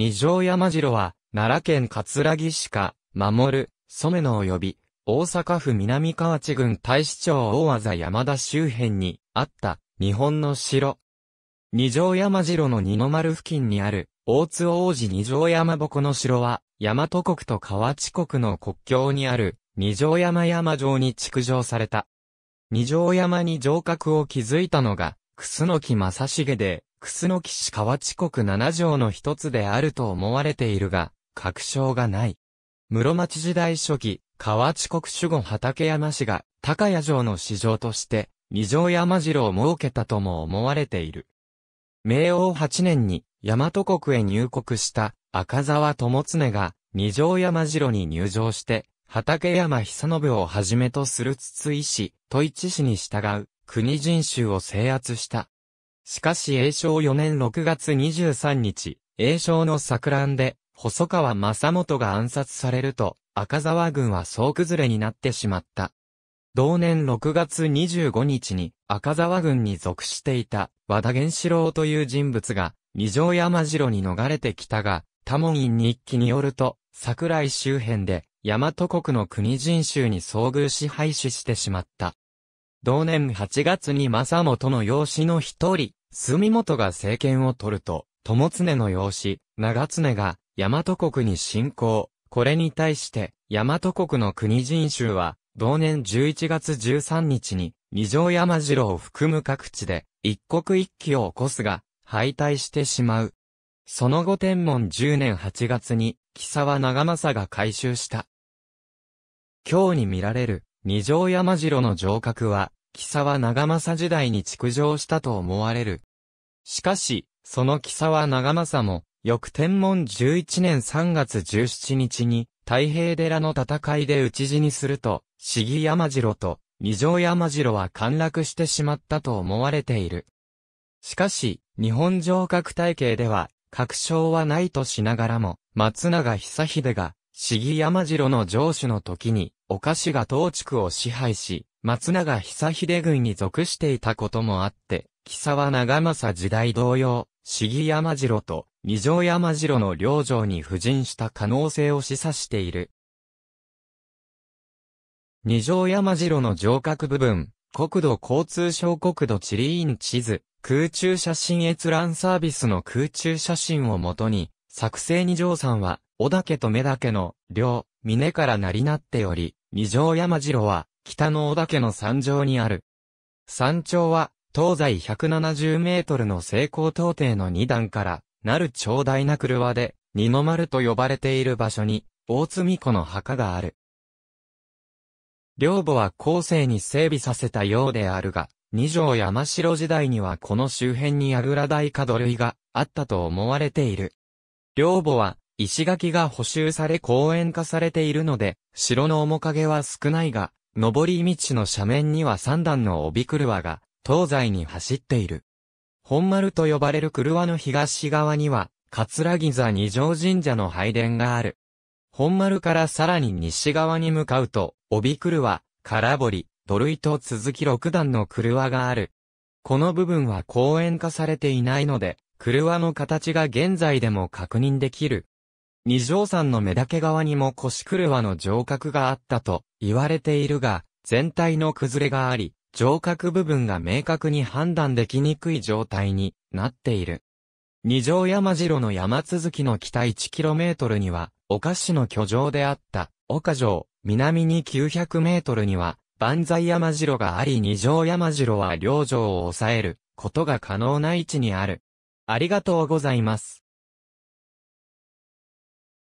二条山城は、奈良県葛城市か、守、染野及び、大阪府南河内郡大市町大和山田周辺にあった日本の城。二条山城の二の丸付近にある大津王子二条山鉾の城は大和国と河内国の国境にある二条山山城に築城された。二条山に城郭を築いたのが、楠木正成で、楠木市河内国七条の一つであると思われているが、確証がない。室町時代初期、河内国守護畠山氏が、高谷城の市場として、二条山城を設けたとも思われている。明王八年に、大和国へ入国した赤沢友常が、二条山城に入城して、畠山久信をはじめとする筒井氏、都市氏に従う、国人衆を制圧した。しかし栄正4年6月23日、栄正の錯乱で、細川正元が暗殺されると、赤沢軍は総崩れになってしまった。同年6月25日に赤沢軍に属していた和田源四郎という人物が二条山城に逃れてきたが、多門院日記によると、桜井周辺で大和国の国人衆に遭遇し廃止してしまった。同年8月に正元の養子の一人、住元が政権を取ると、友常の養子、長常が、大和国に侵攻。これに対して、大和国の国人衆は、同年11月13日に、二条山城を含む各地で、一国一揆を起こすが、敗退してしまう。その後天文10年8月に、木沢長政が改修した。今日に見られる、二条山城の城郭は、木沢長政時代に築城したと思われる、しかし、その木沢長政も、翌天文11年3月17日に、太平寺の戦いで討ち死にすると、死議山城と二条山城は陥落してしまったと思われている。しかし、日本城郭体系では、確証はないとしながらも、松永久秀が、死議山城の城主の時に、岡子が当地区を支配し、松永久秀軍に属していたこともあって、木沢長政時代同様、市山城と二条山城の両城に布陣した可能性を示唆している。二条山城の城郭部分、国土交通省国土地理院地図、空中写真閲覧サービスの空中写真をもとに、作成二条山は、小岳と目岳の両峰から成りなっており、二条山城は、北の小岳の山上にある。山頂は、東西170メートルの成功到底の2段から、なる長大な車で、二の丸と呼ばれている場所に、大積湖の墓がある。両母は後世に整備させたようであるが、二条山城時代にはこの周辺に矢倉大角類があったと思われている。両母は石垣が補修され公園化されているので、城の面影は少ないが、登り道の斜面には三段の帯車が東西に走っている。本丸と呼ばれる車の東側には、桂木座二条神社の拝殿がある。本丸からさらに西側に向かうと、帯車、空堀、土塁と続き六段の車がある。この部分は公園化されていないので、車の形が現在でも確認できる。二条山の目だけ側にも腰車の城郭があったと言われているが、全体の崩れがあり、上角部分が明確に判断できにくい状態になっている。二条山城の山続きの北 1km には、岡市の居城であった岡城、南に 900m には、万歳山城があり二条山城は両城を抑えることが可能な位置にある。ありがとうございます。